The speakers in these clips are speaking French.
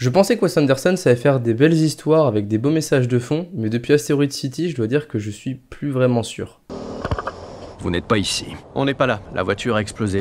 Je pensais que Wes Anderson savait faire des belles histoires avec des beaux messages de fond, mais depuis Asteroid City, je dois dire que je suis plus vraiment sûr. Vous n'êtes pas ici. On n'est pas là, la voiture a explosé.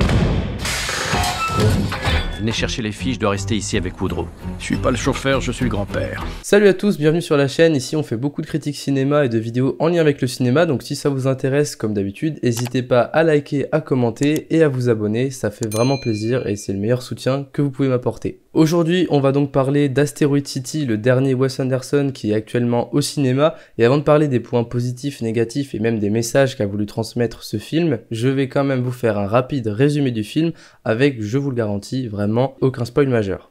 Venez chercher les filles, je dois rester ici avec Woodrow. Je suis pas le chauffeur, je suis le grand-père. Salut à tous, bienvenue sur la chaîne. Ici, on fait beaucoup de critiques cinéma et de vidéos en lien avec le cinéma. Donc, si ça vous intéresse, comme d'habitude, n'hésitez pas à liker, à commenter et à vous abonner. Ça fait vraiment plaisir et c'est le meilleur soutien que vous pouvez m'apporter. Aujourd'hui, on va donc parler d'Asteroid City, le dernier Wes Anderson qui est actuellement au cinéma. Et avant de parler des points positifs, négatifs et même des messages qu'a voulu transmettre ce film, je vais quand même vous faire un rapide résumé du film avec, je vous le garantis, vraiment aucun spoil majeur.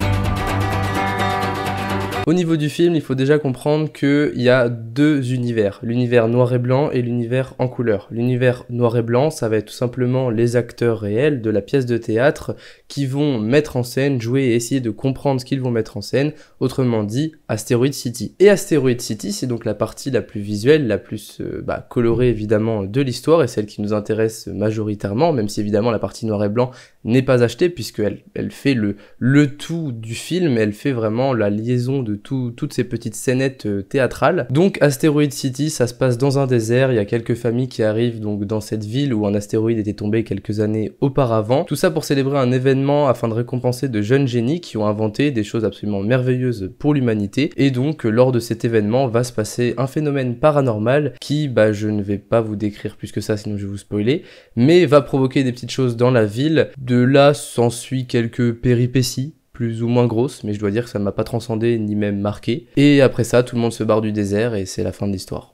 Au niveau du film, il faut déjà comprendre que il y a deux univers, l'univers noir et blanc et l'univers en couleur. L'univers noir et blanc, ça va être tout simplement les acteurs réels de la pièce de théâtre qui vont mettre en scène, jouer et essayer de comprendre ce qu'ils vont mettre en scène, autrement dit Asteroid City. Et Asteroid City, c'est donc la partie la plus visuelle, la plus euh, bah, colorée évidemment de l'histoire et celle qui nous intéresse majoritairement, même si évidemment la partie noir et blanc n'est pas achetée puisqu'elle elle fait le, le tout du film, elle fait vraiment la liaison de toutes ces petites scénettes euh, théâtrales. Donc Asteroid City, ça se passe dans un désert, il y a quelques familles qui arrivent donc dans cette ville où un astéroïde était tombé quelques années auparavant. Tout ça pour célébrer un événement afin de récompenser de jeunes génies qui ont inventé des choses absolument merveilleuses pour l'humanité. Et donc euh, lors de cet événement va se passer un phénomène paranormal qui, bah je ne vais pas vous décrire plus que ça sinon je vais vous spoiler, mais va provoquer des petites choses dans la ville. De là s'ensuit quelques péripéties plus ou moins grosse, mais je dois dire que ça ne m'a pas transcendé ni même marqué. Et après ça, tout le monde se barre du désert et c'est la fin de l'histoire.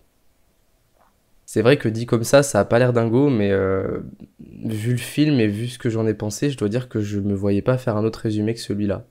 C'est vrai que dit comme ça, ça a pas l'air dingo, mais euh, vu le film et vu ce que j'en ai pensé, je dois dire que je me voyais pas faire un autre résumé que celui-là.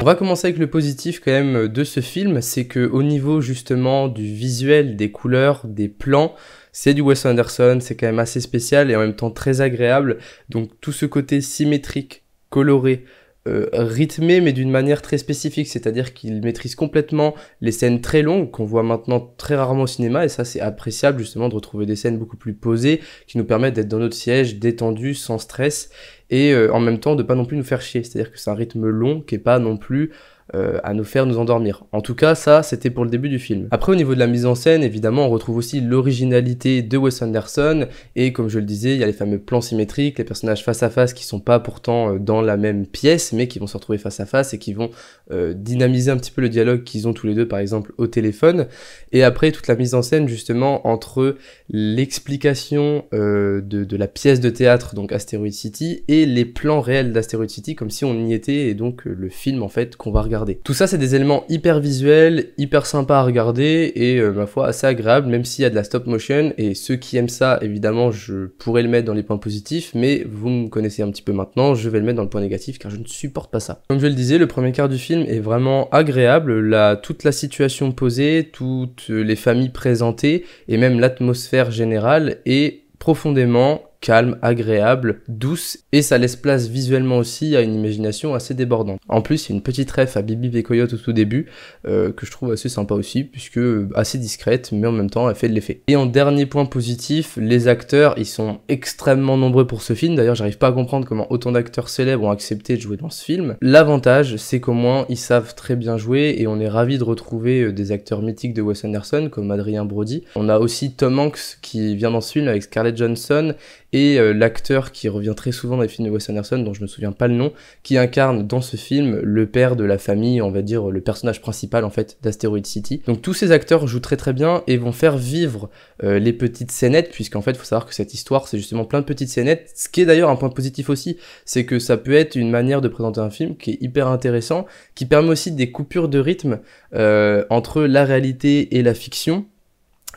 On va commencer avec le positif quand même de ce film, c'est que au niveau justement du visuel, des couleurs, des plans, c'est du Wes Anderson, c'est quand même assez spécial et en même temps très agréable. Donc tout ce côté symétrique coloré, euh, rythmé, mais d'une manière très spécifique. C'est-à-dire qu'il maîtrise complètement les scènes très longues qu'on voit maintenant très rarement au cinéma. Et ça, c'est appréciable justement de retrouver des scènes beaucoup plus posées qui nous permettent d'être dans notre siège, détendu, sans stress, et euh, en même temps de pas non plus nous faire chier. C'est-à-dire que c'est un rythme long qui est pas non plus euh, à nous faire nous endormir. En tout cas, ça, c'était pour le début du film. Après, au niveau de la mise en scène, évidemment, on retrouve aussi l'originalité de Wes Anderson, et comme je le disais, il y a les fameux plans symétriques, les personnages face à face qui sont pas pourtant euh, dans la même pièce, mais qui vont se retrouver face à face et qui vont euh, dynamiser un petit peu le dialogue qu'ils ont tous les deux, par exemple, au téléphone. Et après, toute la mise en scène, justement, entre l'explication de, de la pièce de théâtre, donc Asteroid City, et les plans réels d'Asteroid City, comme si on y était, et donc le film, en fait, qu'on va regarder tout ça, c'est des éléments hyper visuels, hyper sympas à regarder et euh, ma foi assez agréable, même s'il y a de la stop motion. Et ceux qui aiment ça, évidemment, je pourrais le mettre dans les points positifs, mais vous me connaissez un petit peu maintenant, je vais le mettre dans le point négatif car je ne supporte pas ça. Comme je le disais, le premier quart du film est vraiment agréable. toute la situation posée, toutes les familles présentées et même l'atmosphère générale est profondément calme, agréable, douce, et ça laisse place visuellement aussi à une imagination assez débordante. En plus, il y a une petite ref à Bibi Bécoyote au tout début, euh, que je trouve assez sympa aussi, puisque euh, assez discrète, mais en même temps, elle fait de l'effet. Et en dernier point positif, les acteurs, ils sont extrêmement nombreux pour ce film, d'ailleurs, j'arrive pas à comprendre comment autant d'acteurs célèbres ont accepté de jouer dans ce film. L'avantage, c'est qu'au moins, ils savent très bien jouer, et on est ravis de retrouver euh, des acteurs mythiques de Wes Anderson, comme Adrien Brody. On a aussi Tom Hanks, qui vient dans ce film avec Scarlett Johnson, et euh, l'acteur qui revient très souvent dans les films de Wes Anderson, dont je me souviens pas le nom, qui incarne dans ce film le père de la famille, on va dire le personnage principal en fait d'Asteroid City. Donc tous ces acteurs jouent très très bien et vont faire vivre euh, les petites scénettes, puisqu'en fait faut savoir que cette histoire c'est justement plein de petites scénettes, ce qui est d'ailleurs un point positif aussi, c'est que ça peut être une manière de présenter un film qui est hyper intéressant, qui permet aussi des coupures de rythme euh, entre la réalité et la fiction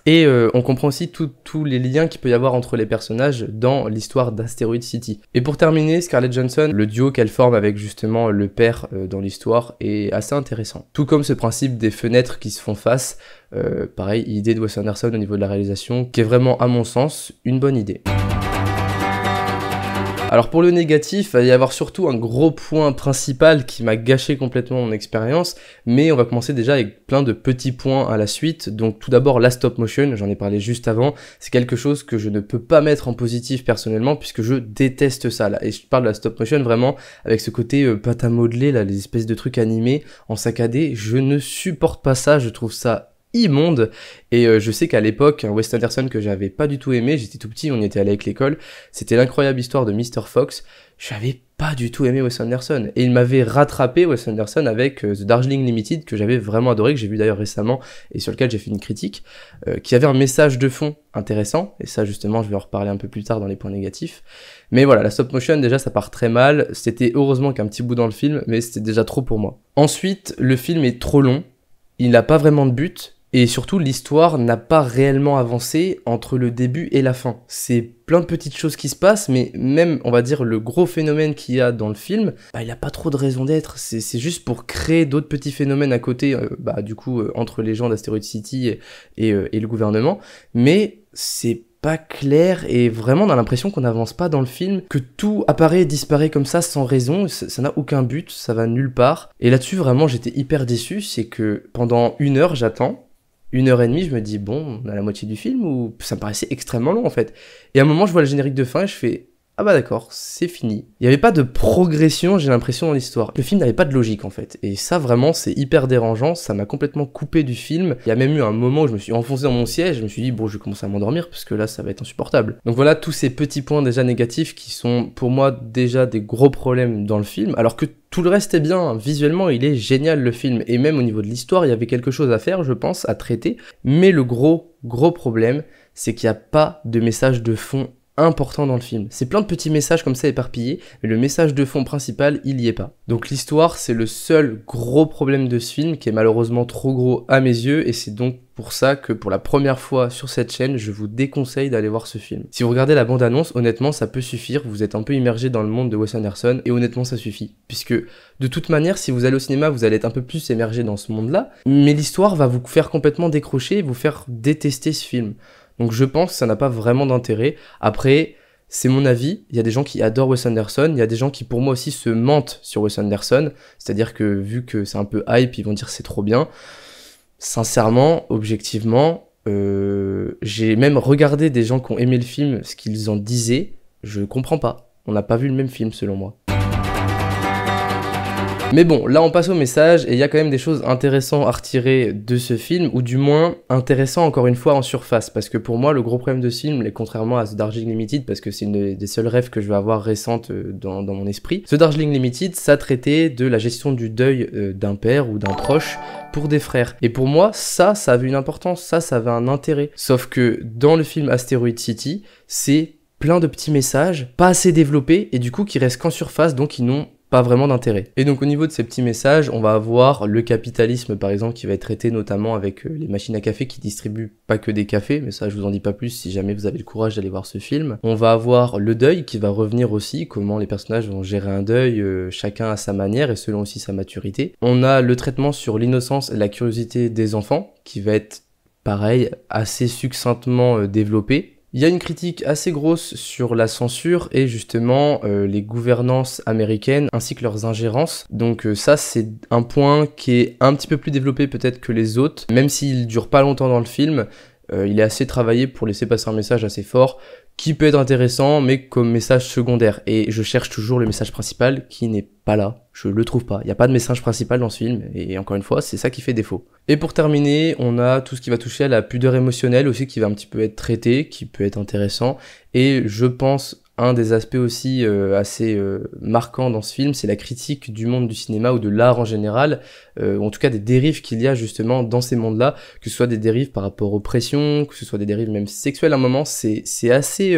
et euh, on comprend aussi tous les liens qu'il peut y avoir entre les personnages dans l'histoire d'Asteroid City. Et pour terminer, Scarlett Johnson, le duo qu'elle forme avec justement le père euh, dans l'histoire est assez intéressant. Tout comme ce principe des fenêtres qui se font face, euh, pareil, idée de Wes Anderson au niveau de la réalisation, qui est vraiment à mon sens une bonne idée. Alors pour le négatif, il va y avoir surtout un gros point principal qui m'a gâché complètement mon expérience, mais on va commencer déjà avec plein de petits points à la suite. Donc tout d'abord la stop motion, j'en ai parlé juste avant, c'est quelque chose que je ne peux pas mettre en positif personnellement puisque je déteste ça là. Et je parle de la stop motion vraiment avec ce côté euh, pâte à modeler là, les espèces de trucs animés en saccadé, je ne supporte pas ça, je trouve ça immonde. Et euh, je sais qu'à l'époque, Wes Anderson que j'avais pas du tout aimé, j'étais tout petit, on y était allé avec l'école, c'était l'incroyable histoire de Mr. Fox. J'avais pas du tout aimé Wes Anderson. Et il m'avait rattrapé Wes Anderson avec euh, The Darjeeling Limited, que j'avais vraiment adoré, que j'ai vu d'ailleurs récemment, et sur lequel j'ai fait une critique, euh, qui avait un message de fond intéressant, et ça justement je vais en reparler un peu plus tard dans les points négatifs. Mais voilà, la stop motion déjà ça part très mal, c'était heureusement qu'un petit bout dans le film, mais c'était déjà trop pour moi. Ensuite, le film est trop long, il n'a pas vraiment de but, et surtout, l'histoire n'a pas réellement avancé entre le début et la fin. C'est plein de petites choses qui se passent, mais même, on va dire, le gros phénomène qu'il y a dans le film, bah, il n'a pas trop de raison d'être. C'est, juste pour créer d'autres petits phénomènes à côté, euh, bah, du coup, euh, entre les gens d'Asteroid City et, euh, et le gouvernement. Mais c'est pas clair et vraiment on a l'impression qu'on n'avance pas dans le film, que tout apparaît et disparaît comme ça sans raison, ça n'a aucun but, ça va nulle part. Et là-dessus vraiment j'étais hyper déçu, c'est que pendant une heure j'attends, une heure et demie, je me dis, bon, on a la moitié du film, ou ça me paraissait extrêmement long en fait. Et à un moment, je vois le générique de fin et je fais, ah bah d'accord, c'est fini. Il n'y avait pas de progression, j'ai l'impression, dans l'histoire. Le film n'avait pas de logique en fait. Et ça vraiment, c'est hyper dérangeant, ça m'a complètement coupé du film. Il y a même eu un moment où je me suis enfoncé dans mon siège, je me suis dit, bon, je vais commencer à m'endormir parce que là, ça va être insupportable. Donc voilà tous ces petits points déjà négatifs qui sont pour moi déjà des gros problèmes dans le film, alors que tout le reste est bien, visuellement il est génial le film, et même au niveau de l'histoire il y avait quelque chose à faire je pense, à traiter, mais le gros gros problème c'est qu'il n'y a pas de message de fond important dans le film. C'est plein de petits messages comme ça éparpillés, mais le message de fond principal, il y est pas. Donc l'histoire, c'est le seul gros problème de ce film qui est malheureusement trop gros à mes yeux, et c'est donc pour ça que pour la première fois sur cette chaîne, je vous déconseille d'aller voir ce film. Si vous regardez la bande-annonce, honnêtement, ça peut suffire, vous êtes un peu immergé dans le monde de Wes Anderson, et honnêtement, ça suffit. Puisque, de toute manière, si vous allez au cinéma, vous allez être un peu plus émergé dans ce monde-là, mais l'histoire va vous faire complètement décrocher et vous faire détester ce film. Donc je pense que ça n'a pas vraiment d'intérêt. Après, c'est mon avis. Il y a des gens qui adorent Wes Anderson. Il y a des gens qui, pour moi aussi, se mentent sur Wes Anderson. C'est-à-dire que, vu que c'est un peu hype, ils vont dire c'est trop bien. Sincèrement, objectivement, euh, j'ai même regardé des gens qui ont aimé le film, ce qu'ils en disaient. Je comprends pas. On n'a pas vu le même film, selon moi. Mais bon, là on passe au message et il y a quand même des choses intéressantes à retirer de ce film, ou du moins intéressant encore une fois en surface, parce que pour moi le gros problème de ce film, est, contrairement à The Darjeeling Limited, parce que c'est une des seuls rêves que je vais avoir récentes euh, dans, mon esprit, The Darjeeling Limited, ça traitait de la gestion du deuil euh, d'un père ou d'un proche pour des frères. Et pour moi, ça, ça avait une importance, ça, ça avait un intérêt. Sauf que dans le film Asteroid City, c'est plein de petits messages, pas assez développés, et du coup qui restent qu'en surface, donc ils n'ont vraiment d'intérêt. Et donc au niveau de ces petits messages, on va avoir le capitalisme par exemple qui va être traité notamment avec euh, les machines à café qui distribuent pas que des cafés, mais ça je vous en dis pas plus si jamais vous avez le courage d'aller voir ce film. On va avoir le deuil qui va revenir aussi, comment les personnages vont gérer un deuil, euh, chacun à sa manière et selon aussi sa maturité. On a le traitement sur l'innocence et la curiosité des enfants qui va être pareil assez succinctement euh, développé il y a une critique assez grosse sur la censure et justement euh, les gouvernances américaines ainsi que leurs ingérences. Donc euh, ça c'est un point qui est un petit peu plus développé peut-être que les autres, même s'il dure pas longtemps dans le film. Euh, il est assez travaillé pour laisser passer un message assez fort qui peut être intéressant, mais comme message secondaire. Et je cherche toujours le message principal qui n'est pas là. Je le trouve pas. Il n'y a pas de message principal dans ce film. Et encore une fois, c'est ça qui fait défaut. Et pour terminer, on a tout ce qui va toucher à la pudeur émotionnelle aussi qui va un petit peu être traité, qui peut être intéressant. Et je pense un des aspects aussi euh, assez euh, marquants dans ce film, c'est la critique du monde du cinéma ou de l'art en général, euh, ou en tout cas des dérives qu'il y a justement dans ces mondes-là, que ce soit des dérives par rapport aux pressions, que ce soit des dérives même sexuelles à un moment, c'est assez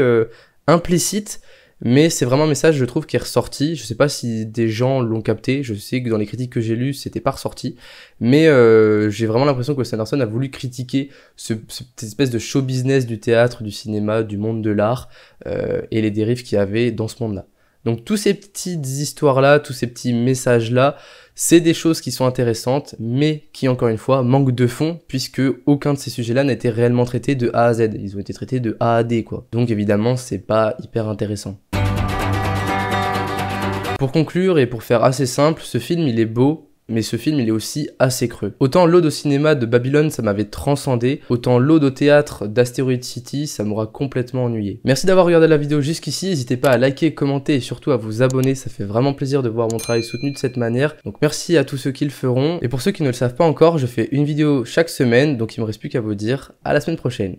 implicite. Mais c'est vraiment un message, je trouve, qui est ressorti. Je sais pas si des gens l'ont capté. Je sais que dans les critiques que j'ai lues, c'était pas ressorti. Mais euh, j'ai vraiment l'impression que Sanderson a voulu critiquer cette espèce de show business du théâtre, du cinéma, du monde de l'art euh, et les dérives qu'il y avait dans ce monde-là. Donc tous ces petites histoires-là, tous ces petits messages-là, c'est des choses qui sont intéressantes, mais qui encore une fois manquent de fond puisque aucun de ces sujets-là n'a été réellement traité de A à Z. Ils ont été traités de A à D quoi. Donc évidemment c'est pas hyper intéressant. Pour conclure et pour faire assez simple, ce film il est beau, mais ce film il est aussi assez creux. Autant l'eau au cinéma de Babylone ça m'avait transcendé, autant l'eau au théâtre d'Asteroid City ça m'aura complètement ennuyé. Merci d'avoir regardé la vidéo jusqu'ici, n'hésitez pas à liker, commenter et surtout à vous abonner, ça fait vraiment plaisir de voir mon travail soutenu de cette manière, donc merci à tous ceux qui le feront, et pour ceux qui ne le savent pas encore, je fais une vidéo chaque semaine, donc il me reste plus qu'à vous dire, à la semaine prochaine.